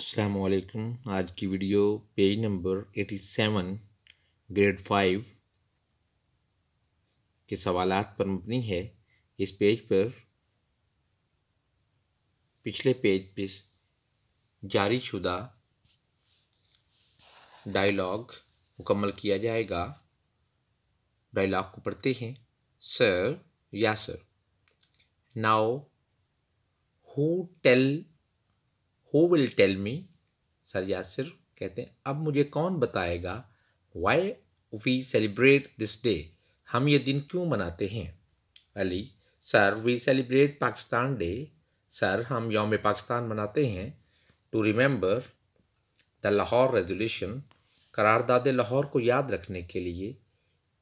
असलकुम आज की video page number 87 grade five के सवालात पर मबनी है इस पेज पर पिछले पेज पर जारी शुदा डायलॉग मुकम्मल किया जाएगा डायलॉग को पढ़ते हैं सर या sir now who tell who will tell me sir Yasir कहते हैं अब मुझे कौन बताएगा why we celebrate this day हम ये दिन क्यों मनाते हैं Ali sir we celebrate Pakistan day sir हम योम पाकिस्तान मनाते हैं to remember the Lahore resolution करारदाद लाहौर को याद रखने के लिए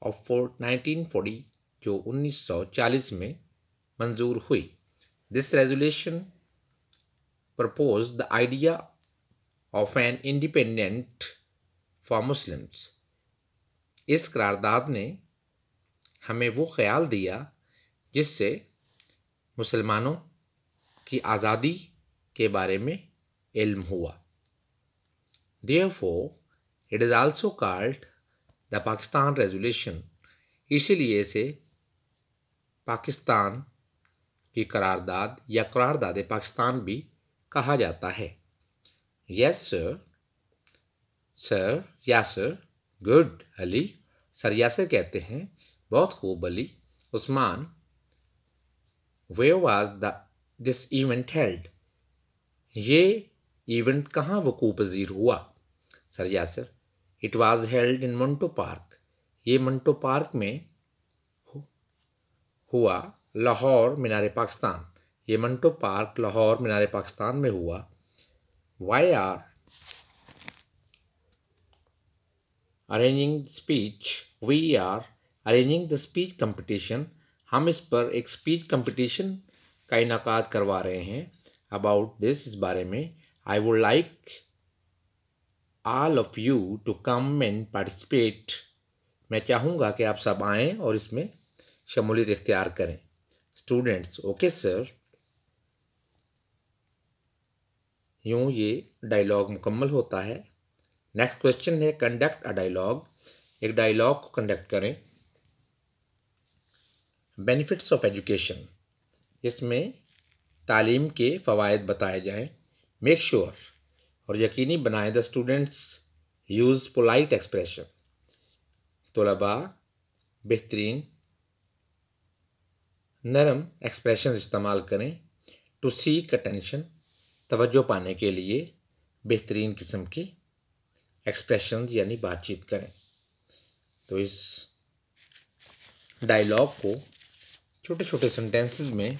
और फोर नाइनटीन फोर्टी जो 1940 में मंजूर हुई this resolution proposed the idea of an independent for Muslims. इस करारदाद ने हमें वो ख्याल दिया जिससे मुसलमानों की आज़ादी के बारे में इल्म हुआ therefore it is also called the Pakistan resolution इसीलिए इसे पाकिस्तान की करारदाद या करारदाद पाकिस्तान भी कहा जाता है यस सर सर या सर गुड अली सर या सर कहते हैं बहुत खूब Ali Usman where was the this event held ये इवेंट कहाँ वकू पजीर हुआ sir Yasir it was held in Minto park ये मंटो पार्क में हुआ लाहौर मीनार पाकिस्तान ये मंटो पार्क लाहौर मीनार पाकिस्तान में हुआ we are arranging speech we are arranging the speech competition हम इस पर एक स्पीच कंपटीशन का इनका करवा रहे हैं अबाउट दिस इस बारे में I would like all of you to come and participate मैं चाहूँगा कि आप सब आएँ और इसमें शमूलियत इख्तियार करें स्टूडेंट्स ओके सर यूँ ये डायलॉग मुकम्मल होता है नेक्स्ट क्वेश्चन है कंडक्ट अ डायलॉग एक डायलॉग को कंडक्ट करें बेनिफिट्स ऑफ एजुकेशन इसमें तालीम के फ़वाद बताए जाएं मेक श्योर sure और यकीनी बनाएं the students use polite expression तलबा बेहतरीन नरम एक्सप्रेशन इस्तेमाल करें टू सीक अटेंशन तवज्जो पाने के लिए बेहतरीन किस्म की एक्सप्रेशन यानी बातचीत करें तो इस डायलॉग को छोटे छोटे सेंटेंसेस में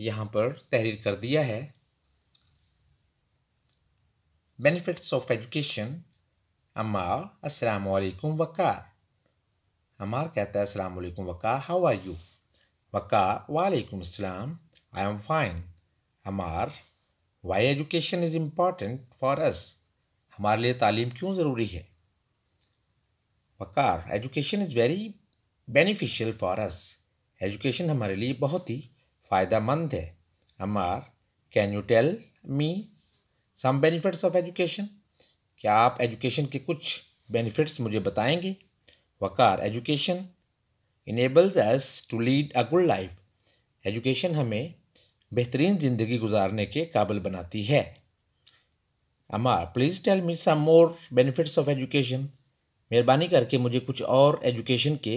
यहाँ पर तहरीर कर दिया है बेनिफिट्स ऑफ एजुकेशन अमार अस्सलाम वालेकुम वकार अमार कहता है अस्सलाम वालेकुम Waqar how are you Waqar वालेकुम अस्सलाम I am fine Ammar why education is important for us हमारे लिए तालीम क्यों ज़रूरी है Waqar education is very beneficial for us education हमारे लिए बहुत ही फ़ायदेमंद है Ammar can you tell me some benefits of education क्या आप एजुकेशन के कुछ बेनिफिट्स मुझे बताएंगे Waqar education enables us to lead a good life education हमें बेहतरीन ज़िंदगी गुजारने के काबिल बनाती है Ammar please tell me some more benefits of education मेहरबानी करके मुझे कुछ और एजुकेशन के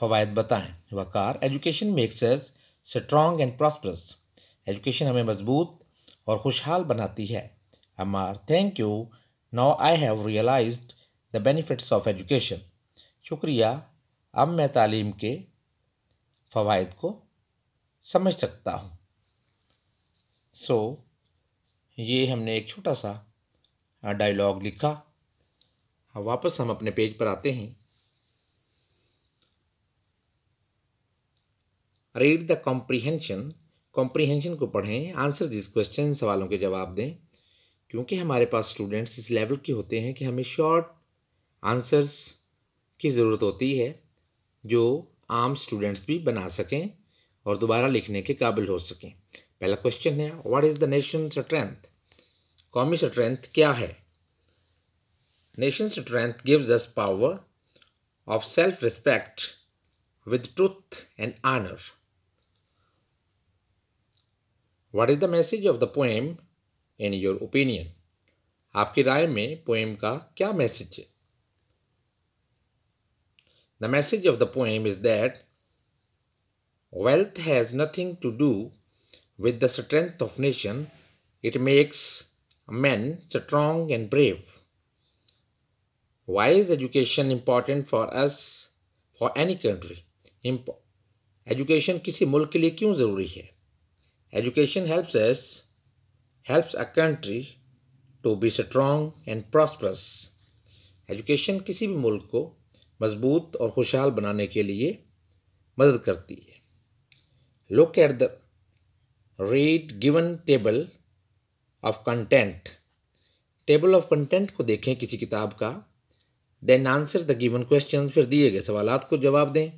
फ़वाद बताएं Waqar education makes us strong and prosperous education हमें मजबूत और खुशहाल बनाती है Ammar thank you now I have realise the benefits of education शुक्रिया अब मैं तालीम के फ़वाद को समझ सकता हूँ सो ये हमने एक छोटा सा डायलॉग लिखा वापस हम अपने पेज पर आते हैं रीड द कॉम्प्रीहेंशन कॉम्प्रीहेंशन को पढ़ें आंसर दिस क्वेश्चन सवालों के जवाब दें क्योंकि हमारे पास स्टूडेंट्स इस लेवल के होते हैं कि हमें शॉर्ट आंसर्स की ज़रूरत होती है जो आम स्टूडेंट्स भी बना सकें और दोबारा लिखने के काबिल हो सकें पहला क्वेश्चन है what is the nation strength कौमी स्ट्रेंथ क्या है nation strength gives us power of self respect with truth and honour what is the message of the poem in your opinion आपकी राय में पोएम का क्या मैसेज है the message of the poem is that wealth has nothing to do With the strength of nation, it makes men strong and brave. Why is education important for us, for any country? Education किसी मुल्क के लिए क्यों ज़रूरी है education helps us helps a country to be strong and prosperous education किसी भी मुल्क को मजबूत और खुशहाल बनाने के लिए मदद करती है look at the read given table of content table of content को देखें किसी किताब का then answer the given question फिर दिए गए सवाल को जवाब दें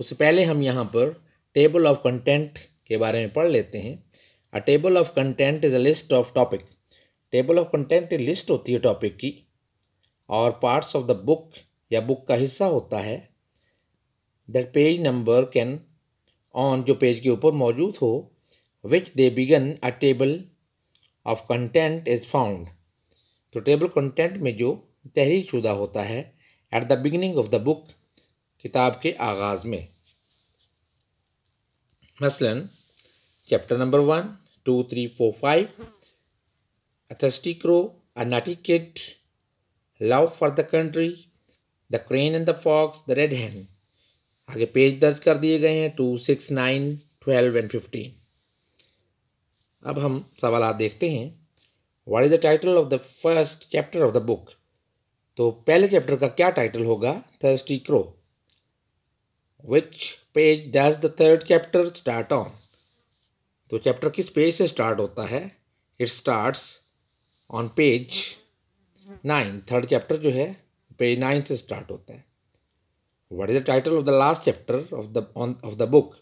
उससे पहले हम यहाँ पर टेबल ऑफ कंटेंट के बारे में पढ़ लेते हैं a table of content is a list of topic table of content एक लिस्ट होती है टॉपिक की और पार्ट्स ऑफ द बुक या बुक का हिस्सा होता है that page number can on जो पेज के ऊपर मौजूद हो which they begin a table of content is found तो टेबल कंटेंट में जो तहरीर शुदा होता है at the beginning of the book किताब के आगाज़ में मसलन chapter number one two three four five a thirsty crow a naughty kid love for the country the crane and the fox the red hand आगे पेज दर्ज कर दिए गए हैं two six nine twelve and fifteen अब हम सवाल देखते हैं what is the title of the first chapter of the book तो पहले चैप्टर का क्या टाइटल होगा thirsty crow which page does the third chapter start on तो चैप्टर किस पेज से स्टार्ट होता है it starts on page nine third chapter जो है पेज नाइन से स्टार्ट होता है what is the title of the last chapter of the on of the book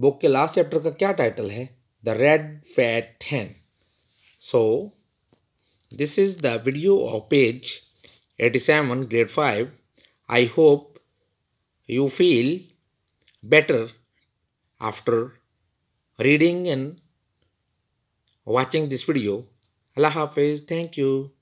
book के लास्ट चैप्टर का क्या टाइटल है the red fat hen. So this is the video of page 87 grade 5. I hope you feel better after reading and watching this video. Allah Hafiz. Thank you.